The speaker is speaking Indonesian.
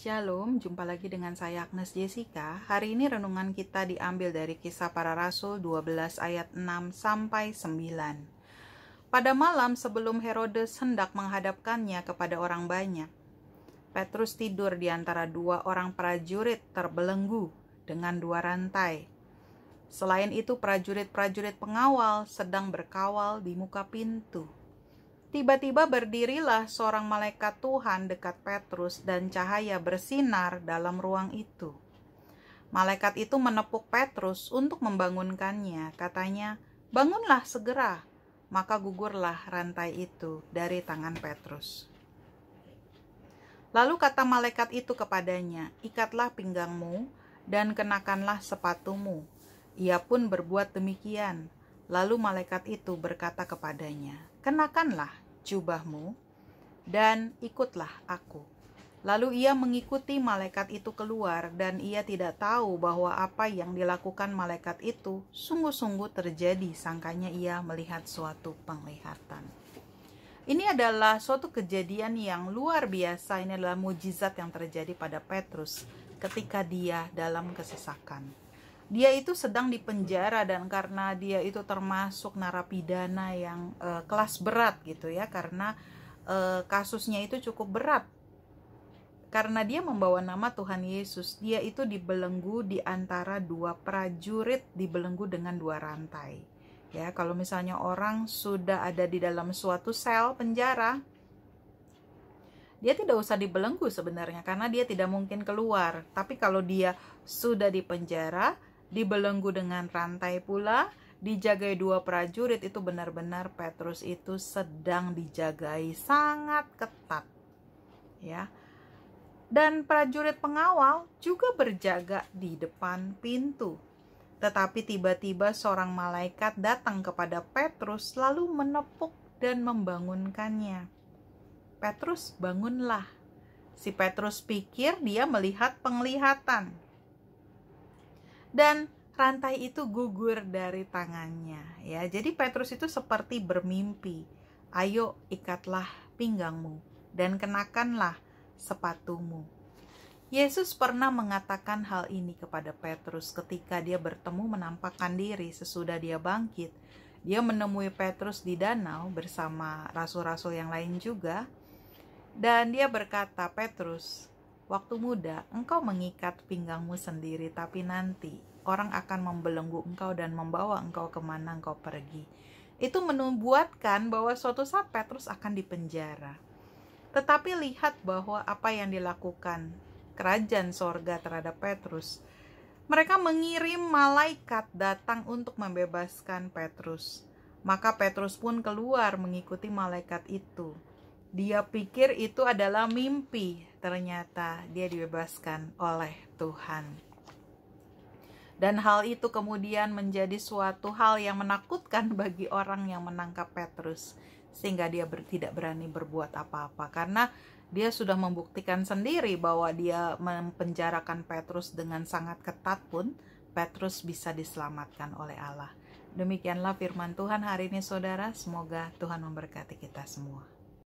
Shalom, jumpa lagi dengan saya Agnes Jessica. Hari ini renungan kita diambil dari kisah para rasul 12 ayat 6 sampai 9. Pada malam sebelum Herodes hendak menghadapkannya kepada orang banyak, Petrus tidur di antara dua orang prajurit terbelenggu dengan dua rantai. Selain itu prajurit-prajurit pengawal sedang berkawal di muka pintu. Tiba-tiba berdirilah seorang malaikat Tuhan dekat Petrus dan cahaya bersinar dalam ruang itu. Malaikat itu menepuk Petrus untuk membangunkannya. Katanya, "Bangunlah segera." Maka gugurlah rantai itu dari tangan Petrus. Lalu kata malaikat itu kepadanya, "Ikatlah pinggangmu dan kenakanlah sepatumu." Ia pun berbuat demikian. Lalu malaikat itu berkata kepadanya, "Kenakanlah jubahmu dan ikutlah aku. Lalu ia mengikuti malaikat itu keluar, dan ia tidak tahu bahwa apa yang dilakukan malaikat itu sungguh-sungguh terjadi. Sangkanya ia melihat suatu penglihatan. Ini adalah suatu kejadian yang luar biasa. Ini adalah mujizat yang terjadi pada Petrus ketika dia dalam kesesakan dia itu sedang di penjara dan karena dia itu termasuk narapidana yang e, kelas berat gitu ya karena e, kasusnya itu cukup berat karena dia membawa nama Tuhan Yesus dia itu dibelenggu di antara dua prajurit dibelenggu dengan dua rantai ya kalau misalnya orang sudah ada di dalam suatu sel penjara dia tidak usah dibelenggu sebenarnya karena dia tidak mungkin keluar tapi kalau dia sudah di penjara dibelenggu dengan rantai pula, dijagai dua prajurit itu benar-benar Petrus itu sedang dijagai sangat ketat. Ya. Dan prajurit pengawal juga berjaga di depan pintu. Tetapi tiba-tiba seorang malaikat datang kepada Petrus lalu menepuk dan membangunkannya. Petrus bangunlah. Si Petrus pikir dia melihat penglihatan, dan rantai itu gugur dari tangannya ya. Jadi Petrus itu seperti bermimpi. Ayo ikatlah pinggangmu dan kenakanlah sepatumu. Yesus pernah mengatakan hal ini kepada Petrus ketika dia bertemu menampakkan diri sesudah dia bangkit. Dia menemui Petrus di danau bersama rasul-rasul yang lain juga. Dan dia berkata, "Petrus, Waktu muda, engkau mengikat pinggangmu sendiri, tapi nanti orang akan membelenggu engkau dan membawa engkau kemana engkau pergi. Itu menubuatkan bahwa suatu saat Petrus akan dipenjara. Tetapi lihat bahwa apa yang dilakukan kerajaan sorga terhadap Petrus. Mereka mengirim malaikat datang untuk membebaskan Petrus. Maka Petrus pun keluar mengikuti malaikat itu. Dia pikir itu adalah mimpi, ternyata dia dibebaskan oleh Tuhan. Dan hal itu kemudian menjadi suatu hal yang menakutkan bagi orang yang menangkap Petrus, sehingga dia ber, tidak berani berbuat apa-apa karena dia sudah membuktikan sendiri bahwa dia mempenjarakan Petrus dengan sangat ketat pun Petrus bisa diselamatkan oleh Allah. Demikianlah firman Tuhan hari ini saudara, semoga Tuhan memberkati kita semua.